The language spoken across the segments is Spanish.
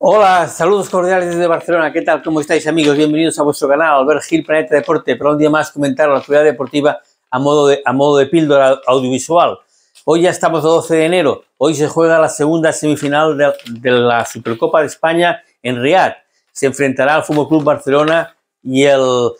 Hola, saludos cordiales desde Barcelona. ¿Qué tal? ¿Cómo estáis, amigos? Bienvenidos a vuestro canal, Albert Gil Planeta Deporte, para un día más comentar la actividad deportiva a modo de, a modo de píldora audiovisual. Hoy ya estamos a 12 de enero. Hoy se juega la segunda semifinal de, la Supercopa de España en Riad. Se enfrentará el Fútbol Club Barcelona y el,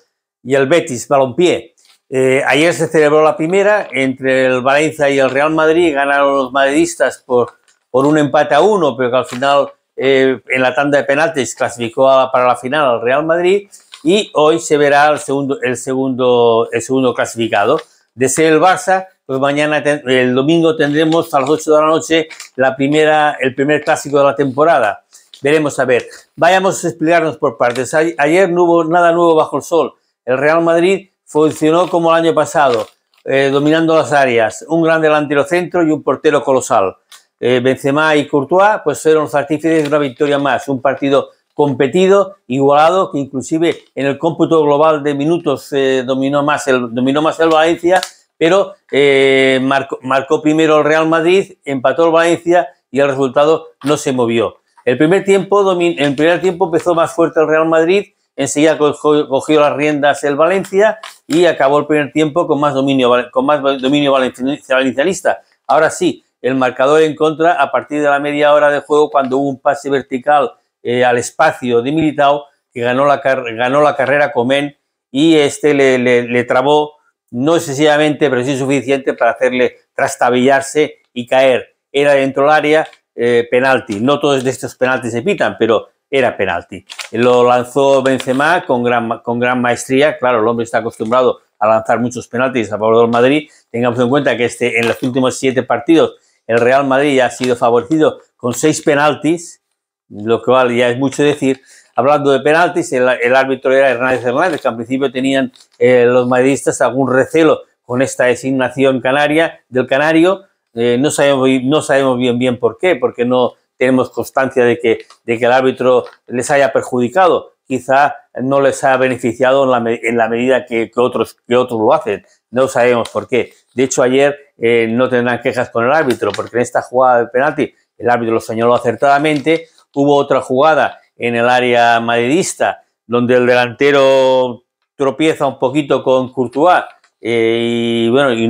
y el Betis Balompié. Eh, ayer se celebró la primera entre el Valencia y el Real Madrid. Ganaron los madridistas por, por un empate a uno, pero que al final eh, en la tanda de penaltis clasificó para la final al Real Madrid y hoy se verá el segundo, el segundo, el segundo clasificado. De ser el Barça, pues mañana, el domingo tendremos a las 8 de la noche la primera, el primer clásico de la temporada. Veremos a ver. Vayamos a explicarnos por partes. Ayer no hubo nada nuevo bajo el sol. El Real Madrid funcionó como el año pasado, eh, dominando las áreas. Un gran delantero centro y un portero colosal eh, Benzema y Courtois, pues fueron los artífices de una victoria más, un partido competido, igualado, que inclusive en el cómputo global de minutos eh, dominó, más el, dominó más el Valencia, pero eh, marcó, primero el Real Madrid, empató el Valencia y el resultado no se movió. El primer tiempo, el primer tiempo empezó más fuerte el Real Madrid, enseguida cogió, cogió, las riendas el Valencia y acabó el primer tiempo con más dominio, con más dominio valencianista. Ahora sí, el marcador en contra a partir de la media hora de juego cuando hubo un pase vertical eh, al espacio de Militao que ganó la, ganó la carrera comen y este le, trabó no excesivamente pero sí suficiente para hacerle trastabillarse y caer. Era dentro del área eh, penalti. No todos de estos penaltis se pitan, pero era penalti. Lo lanzó Benzema con gran, con gran maestría. Claro, el hombre está acostumbrado a lanzar muchos penaltis a favor del Madrid. Tengamos en cuenta que este, en los últimos siete partidos el Real Madrid ya ha sido favorecido con seis penaltis, lo cual ya es mucho decir. Hablando de penaltis, el, árbitro era Hernández Hernández, que al principio tenían eh, los madridistas algún recelo con esta designación canaria del canario. Eh, no, sabemos, bien por qué, porque no tenemos constancia de que el árbitro les haya perjudicado quizá no les ha beneficiado en la, medida que, otros, que otros lo hacen. No sabemos por qué. De hecho, ayer eh, no tendrán quejas con el árbitro, porque en esta jugada de penalti el árbitro lo señaló acertadamente. Hubo otra jugada en el área madridista, donde el delantero tropieza un poquito con Courtois eh, y, bueno, y,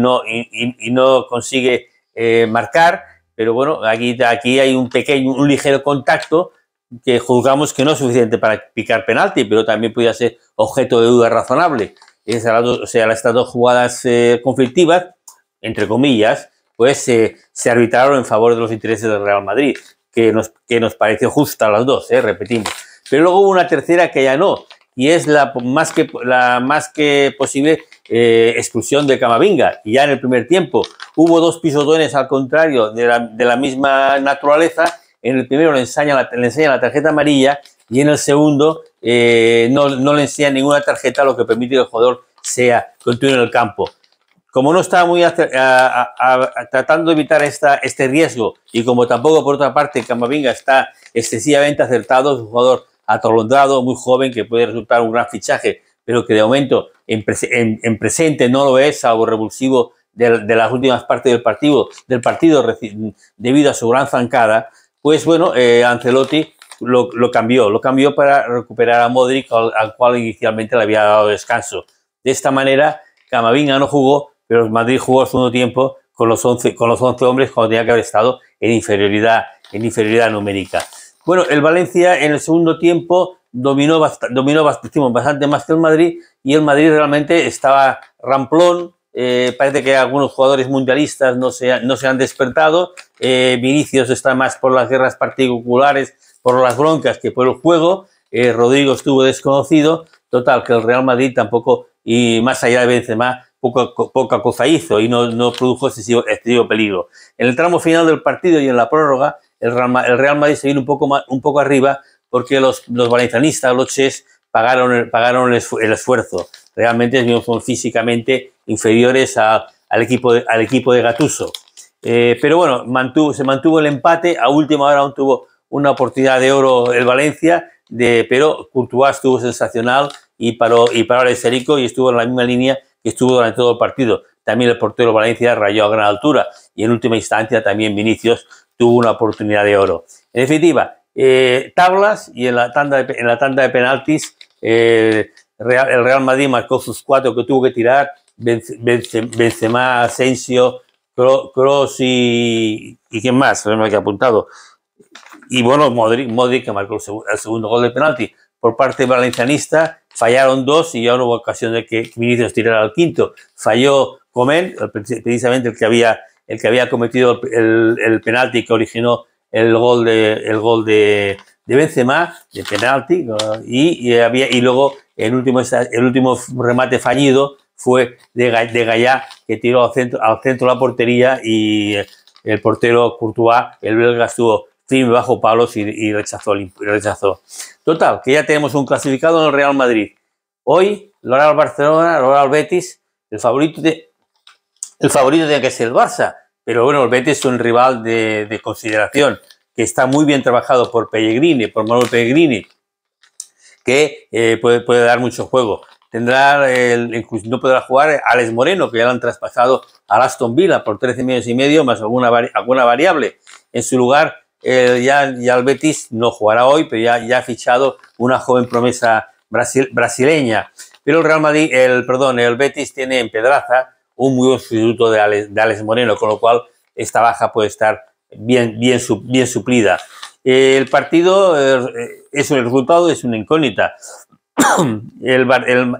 no, consigue eh, marcar. Pero bueno, aquí, aquí hay un pequeño, un ligero contacto que juzgamos que no es suficiente para picar penalti, pero también podía ser objeto de duda razonable. Es o sea, estas dos jugadas eh, conflictivas, entre comillas, pues eh, se arbitraron en favor de los intereses del Real Madrid, que nos, que nos pareció justa a las dos, eh, repetimos. Pero luego hubo una tercera que ya no, y es la más que, la más que posible exclusión de Camavinga. Y ya en el primer tiempo hubo dos pisotones al contrario de la, de la misma naturaleza en el primero le enseña la, le enseña la tarjeta amarilla y en el segundo eh, no, no, le enseña ninguna tarjeta, lo que permite que el jugador sea continuo en el campo. Como no estaba muy tratando de evitar esta, este riesgo y como tampoco por otra parte Camavinga está excesivamente acertado, es un jugador atolondrado, muy joven, que puede resultar un gran fichaje, pero que de momento en, presente no lo es, algo revulsivo de, de, las últimas partes del partido, del partido debido a su gran zancada, pues bueno, eh, Ancelotti lo, cambió, lo cambió para recuperar a Modric, al, cual inicialmente le había dado descanso. De esta manera, Camavinga no jugó, pero el Madrid jugó al segundo tiempo con los 11, con los 11 hombres cuando tenía que haber estado en inferioridad, en inferioridad numérica. Bueno, el Valencia en el segundo tiempo dominó, dominó bastante más que el Madrid y el Madrid realmente estaba ramplón, eh, parece que algunos jugadores mundialistas no se, no se han despertado. Eh, Vinicius está más por las guerras particulares, por las broncas que por el juego. Eh, Rodrigo estuvo desconocido. Total, que el Real Madrid tampoco, y más allá de Benzema, poca, poca cosa hizo y no, no produjo excesivo, peligro. En el tramo final del partido y en la prórroga, el Real, Madrid se vino un poco, más, un poco arriba porque los, los valencianistas, los ches, pagaron, el, pagaron el, esfuerzo. Realmente es físicamente inferiores al, equipo de, al equipo de Gatuso. Eh, pero bueno, mantuvo, se mantuvo el empate, a última hora aún tuvo una oportunidad de oro el Valencia, de, pero Courtois estuvo sensacional y paró, y paró al y estuvo en la misma línea que estuvo durante todo el partido. También el portero Valencia rayó a gran altura y en última instancia también Vinicius tuvo una oportunidad de oro. En definitiva, eh, tablas y en la tanda de, en la tanda de penaltis eh, el Real Madrid marcó sus cuatro que tuvo que tirar Benzema, Asensio, Cross y, y quién más, no que ha apuntado. Y bueno, Modric, que marcó el segundo gol de penalti. Por parte valencianista, fallaron dos y ya no hubo ocasión de que Vinicius tirara al quinto. Falló Comen, precisamente el que había, el que había cometido el, penalti que originó el gol de, el gol de, Benzema, de penalti, y, había, y luego el último, el último remate fallido fue de, de que tiró al centro, la portería y el portero Courtois, el belga, estuvo firme bajo palos y, rechazó, rechazó. Total, que ya tenemos un clasificado en el Real Madrid. Hoy, loral Barcelona, loral Betis. El favorito, de, el favorito tiene que ser el Barça, pero bueno, el Betis es un rival de, consideración que está muy bien trabajado por Pellegrini, por Manuel Pellegrini, que eh, puede, puede, dar mucho juego tendrá el, no podrá jugar Alex Moreno, que ya lo han traspasado a Aston Villa por 13 millones y medio, más alguna, alguna variable. En su lugar, ya, ya, el Betis no jugará hoy, pero ya, ya ha fichado una joven promesa brasileña. Pero el Real Madrid, el, perdón, el Betis tiene en Pedraza un muy buen sustituto de Alex, Moreno, con lo cual esta baja puede estar bien, bien, bien suplida. el partido eh, es el resultado, es una incógnita. el,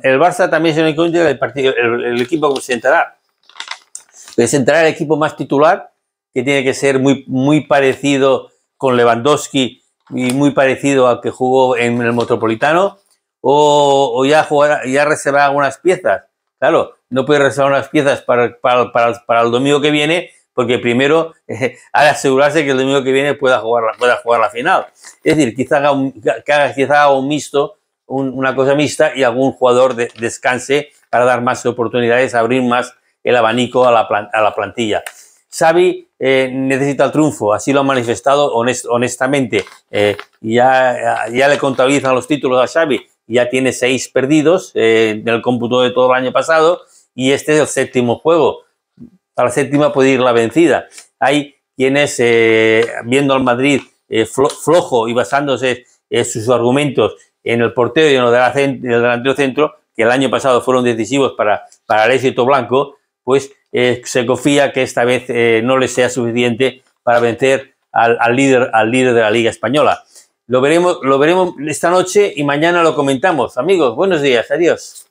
el, Barça también se encuentra el, partido, el, equipo que se entrará Se entrará el equipo más titular, que tiene que ser muy, muy parecido con Lewandowski y muy parecido al que jugó en el Metropolitano, o, ya, reservar algunas piezas. Claro, no puede reservar unas piezas para, el domingo que viene, porque primero hay que asegurarse que el domingo que viene pueda jugar, la final. Es decir, quizá haga un, quizá haga un mixto una cosa mixta y algún jugador de, descanse para dar más oportunidades, abrir más el abanico a la, plantilla. Xavi eh, necesita el triunfo, así lo ha manifestado honestamente. Eh, ya, le contabilizan los títulos a Xavi, ya tiene seis perdidos eh, en el cómputo de todo el año pasado y este es el séptimo juego. para la séptima puede ir la vencida. Hay quienes, viendo al Madrid flojo y basándose en sus argumentos en el portero y en de delantero centro, que el año pasado fueron decisivos para, para el éxito blanco, pues eh, se confía que esta vez eh, no les sea suficiente para vencer al, al, líder, al líder de la Liga Española. Lo veremos, lo veremos esta noche y mañana lo comentamos. Amigos, buenos días, adiós.